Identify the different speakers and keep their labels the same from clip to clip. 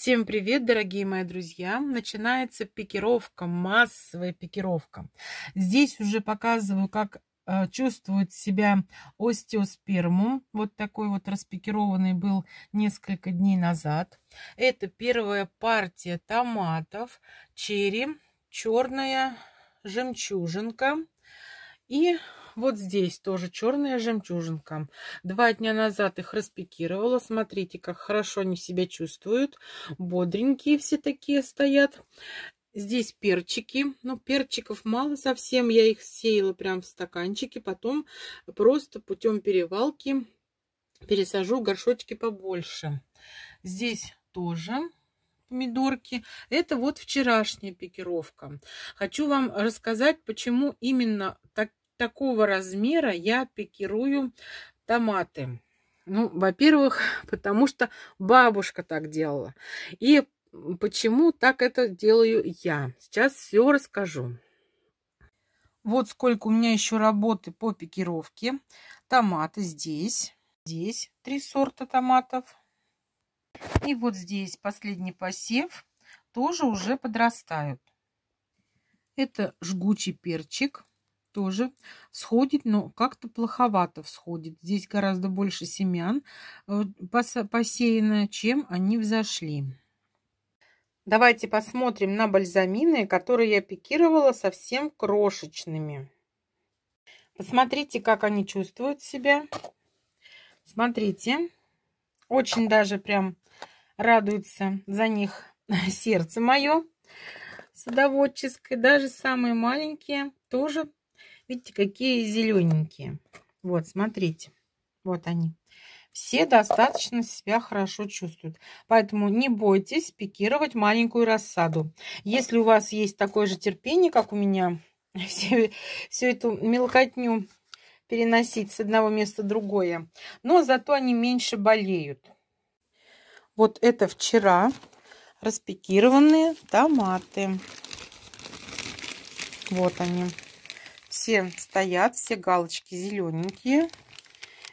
Speaker 1: Всем привет, дорогие мои друзья! Начинается пикировка, массовая пикировка. Здесь уже показываю, как э, чувствует себя остеоспермум. Вот такой вот распикированный был несколько дней назад. Это первая партия томатов, черри, черная жемчужинка и вот здесь тоже черная жемчужинка. Два дня назад их распикировала. Смотрите, как хорошо они себя чувствуют. Бодренькие все такие стоят. Здесь перчики. но ну, перчиков мало совсем. Я их сеяла прям в стаканчики, Потом просто путем перевалки пересажу горшочки побольше. Здесь тоже помидорки. Это вот вчерашняя пикировка. Хочу вам рассказать, почему именно так, такого размера я пикирую томаты. Ну, во-первых, потому что бабушка так делала. И почему так это делаю я. Сейчас все расскажу. Вот сколько у меня еще работы по пикировке. Томаты здесь. Здесь три сорта томатов. И вот здесь последний посев. Тоже уже подрастают. Это жгучий перчик тоже сходит, но как-то плоховато всходит. Здесь гораздо больше семян э, посеяно, чем они взошли. Давайте посмотрим на бальзамины, которые я пикировала совсем крошечными. Посмотрите, как они чувствуют себя. Смотрите, очень даже прям радуется за них сердце мое садоводческое. Даже самые маленькие тоже Видите, какие зелененькие. Вот, смотрите. Вот они. Все достаточно себя хорошо чувствуют. Поэтому не бойтесь пикировать маленькую рассаду. Если у вас есть такое же терпение, как у меня, все, всю эту мелкотню переносить с одного места другое. Но зато они меньше болеют. Вот это вчера распикированные томаты. Вот они все стоят, все галочки зелененькие.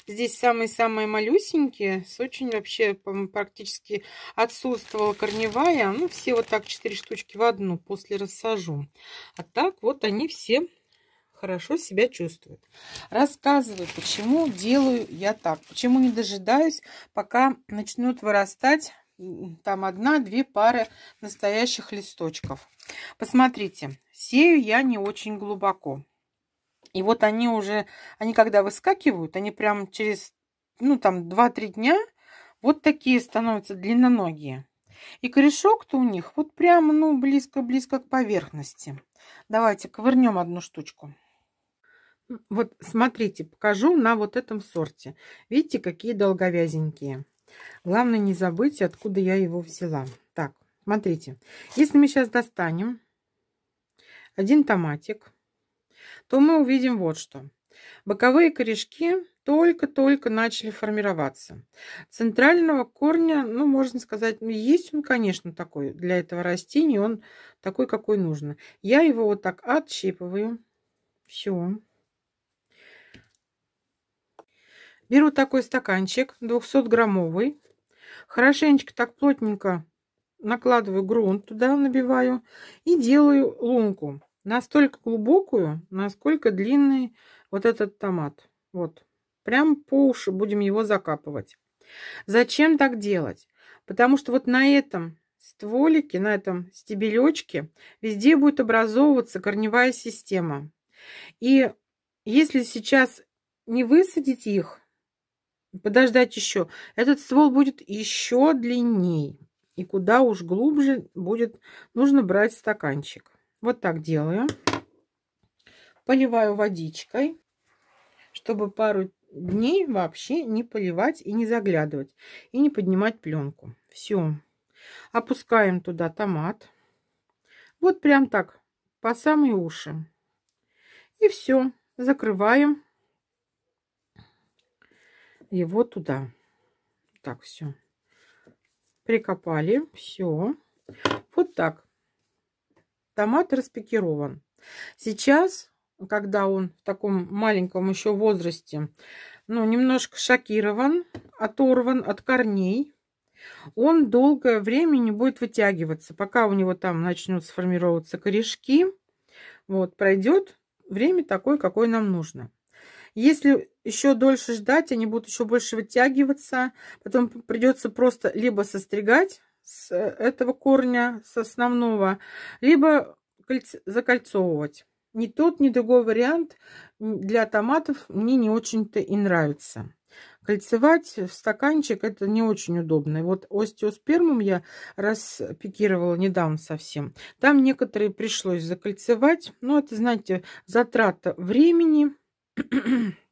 Speaker 1: Здесь самые-самые малюсенькие. С очень вообще практически отсутствовала корневая. Ну, все вот так 4 штучки в одну после рассажу. А так вот они все хорошо себя чувствуют. Рассказываю, почему делаю я так. Почему не дожидаюсь, пока начнут вырастать там одна-две пары настоящих листочков. Посмотрите, сею я не очень глубоко. И вот они уже, они когда выскакивают, они прям через, ну, там, 2-3 дня вот такие становятся длинноногие. И корешок-то у них вот прямо, ну, близко-близко к поверхности. Давайте ковырнем одну штучку. Вот смотрите, покажу на вот этом сорте. Видите, какие долговязенькие. Главное не забыть, откуда я его взяла. Так, смотрите. Если мы сейчас достанем один томатик, то мы увидим вот что. Боковые корешки только-только начали формироваться. Центрального корня, ну, можно сказать, ну, есть он, конечно, такой для этого растения, он такой, какой нужно. Я его вот так отщипываю. Все. Беру такой стаканчик, 200-граммовый. Хорошенечко так плотненько накладываю грунт туда, набиваю и делаю лунку настолько глубокую, насколько длинный вот этот томат. Вот. Прям по уши будем его закапывать. Зачем так делать? Потому что вот на этом стволике, на этом стебелечке везде будет образовываться корневая система. И если сейчас не высадить их, подождать еще, этот ствол будет еще длинней. И куда уж глубже будет нужно брать стаканчик. Вот так делаю. Поливаю водичкой, чтобы пару дней вообще не поливать и не заглядывать. И не поднимать пленку. Все. Опускаем туда томат. Вот прям так, по самые уши. И все. Закрываем его туда. Так, все. Прикопали. Все. Вот так. Томат распикирован. Сейчас, когда он в таком маленьком еще возрасте, ну, немножко шокирован, оторван от корней, он долгое время не будет вытягиваться, пока у него там начнут сформироваться корешки. Вот, пройдет время такое, какое нам нужно. Если еще дольше ждать, они будут еще больше вытягиваться. Потом придется просто либо состригать, с э, этого корня, с основного, либо закольцовывать. Ни тот, ни другой вариант для томатов мне не очень-то и нравится. Кольцевать в стаканчик это не очень удобно. И вот остеоспермом я распикировала недавно совсем. Там некоторые пришлось закольцевать. Но это, знаете, затрата времени.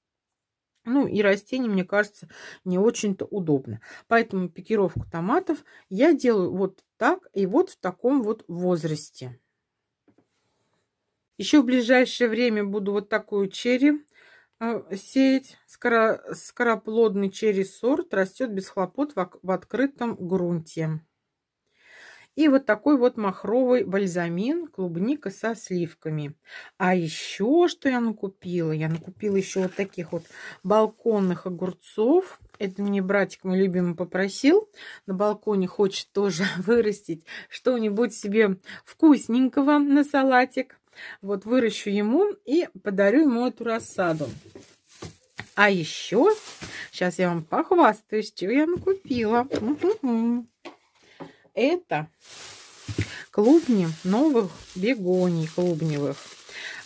Speaker 1: Ну и растение, мне кажется, не очень-то удобно. Поэтому пикировку томатов я делаю вот так и вот в таком вот возрасте. Еще в ближайшее время буду вот такую черри а, сеять. скороплодный черри сорт растет без хлопот в открытом грунте. И вот такой вот махровый бальзамин, клубника со сливками. А еще что я накупила? Я накупила еще вот таких вот балконных огурцов. Это мне братик мой любимый попросил. На балконе хочет тоже вырастить что-нибудь себе вкусненького на салатик. Вот выращу ему и подарю ему эту рассаду. А еще, сейчас я вам похвастаюсь, что я накупила. У -у -у это клубни новых бегоний клубневых.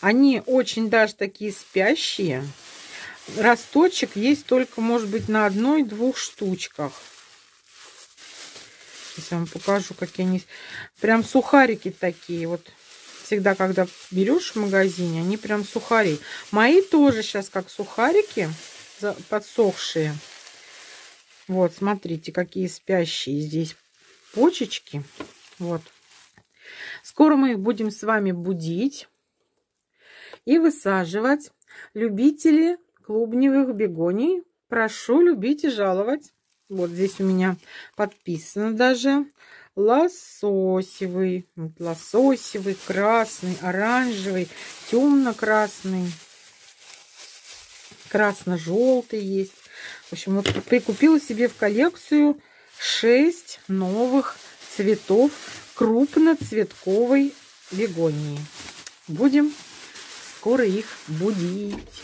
Speaker 1: Они очень даже такие спящие. Росточек есть только, может быть, на одной-двух штучках. Сейчас я вам покажу, какие они. Прям сухарики такие вот. Всегда, когда берешь в магазине, они прям сухари. Мои тоже сейчас как сухарики подсохшие. Вот, смотрите, какие спящие здесь почечки. Вот. Скоро мы их будем с вами будить и высаживать. Любители клубневых бегоний, прошу любить и жаловать. Вот здесь у меня подписано даже лососевый, вот лососевый, красный, оранжевый, темно-красный, красно-желтый есть. В общем, вот прикупила себе в коллекцию 6 новых цветов крупноцветковой бегонии. Будем скоро их будить.